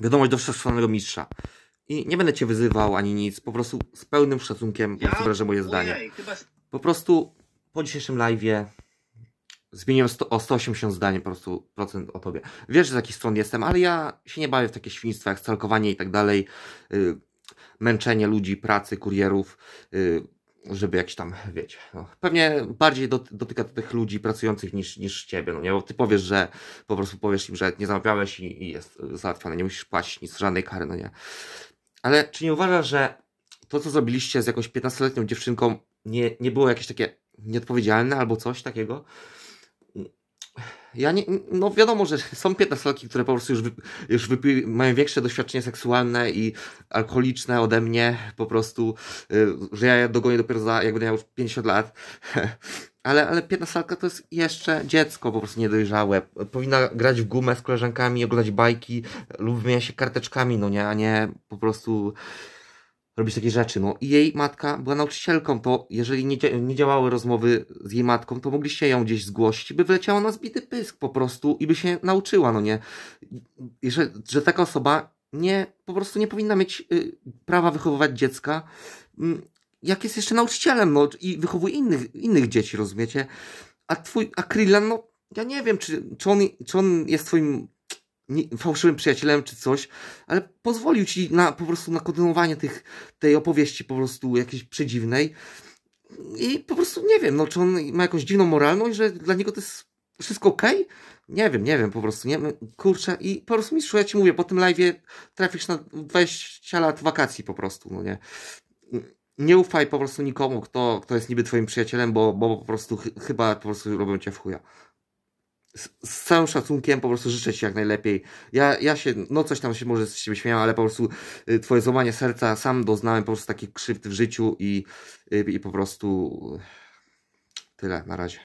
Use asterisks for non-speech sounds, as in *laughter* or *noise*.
wiadomość do wszechstronnego mistrza. I nie będę cię wyzywał ani nic, po prostu z pełnym szacunkiem ja? wyrażę moje zdanie. Po prostu po dzisiejszym live'ie zmieniłem sto, o 180 zdanie po prostu procent o tobie. Wiesz, z jakich stron jestem, ale ja się nie bawię w takie świństwa jak stalkowanie i tak dalej, yy, męczenie ludzi, pracy, kurierów, yy, żeby jakiś tam, wiecie, no, pewnie bardziej dotyka tych ludzi pracujących niż, niż ciebie, no nie, bo ty powiesz, że po prostu powiesz im, że nie zamawiałeś i, i jest załatwione, nie musisz płacić nic, żadnej kary, no nie. Ale czy nie uważasz, że to, co zrobiliście z jakąś 15-letnią dziewczynką, nie, nie było jakieś takie nieodpowiedzialne albo coś takiego? Ja nie, no wiadomo, że *laughs* są 15 które po prostu już, wy, już wypi, mają większe doświadczenie seksualne i alkoholiczne ode mnie, po prostu, y, że ja dogonię dopiero za, jak będę miał już 50 lat. *laughs* Ale, ale 15-latka to jest jeszcze dziecko, po prostu niedojrzałe. Powinna grać w gumę z koleżankami, oglądać bajki lub wymieniać się karteczkami, no nie, a nie po prostu robić takie rzeczy. No i jej matka była nauczycielką, to jeżeli nie, nie działały rozmowy z jej matką, to mogliście ją gdzieś zgłosić, by wyleciała na zbity pysk po prostu i by się nauczyła, no nie? I że, że taka osoba nie, po prostu nie powinna mieć y, prawa wychowywać dziecka, y, jak jest jeszcze nauczycielem, no i wychowuje innych, innych dzieci, rozumiecie? A twój, a Krillan, no ja nie wiem, czy, czy, on, czy on jest twoim nie, fałszywym przyjacielem czy coś, ale pozwolił ci na, po prostu na kontynuowanie tych, tej opowieści po prostu jakiejś przedziwnej i po prostu nie wiem, no czy on ma jakąś dziwną moralność, że dla niego to jest wszystko ok? Nie wiem, nie wiem, po prostu, nie kurczę i po prostu mistrzu, ja ci mówię, po tym live trafisz na 20 lat wakacji po prostu, no nie. Nie ufaj po prostu nikomu, kto, kto jest niby twoim przyjacielem, bo, bo po prostu ch chyba po prostu robią cię w chuja z, całym szacunkiem po prostu życzę Ci jak najlepiej. Ja, ja się, no coś tam się może z Ciebie śmiałem, ale po prostu y, Twoje złamanie serca, sam doznałem po prostu takich krzywd w życiu i, y, i po prostu y, tyle na razie.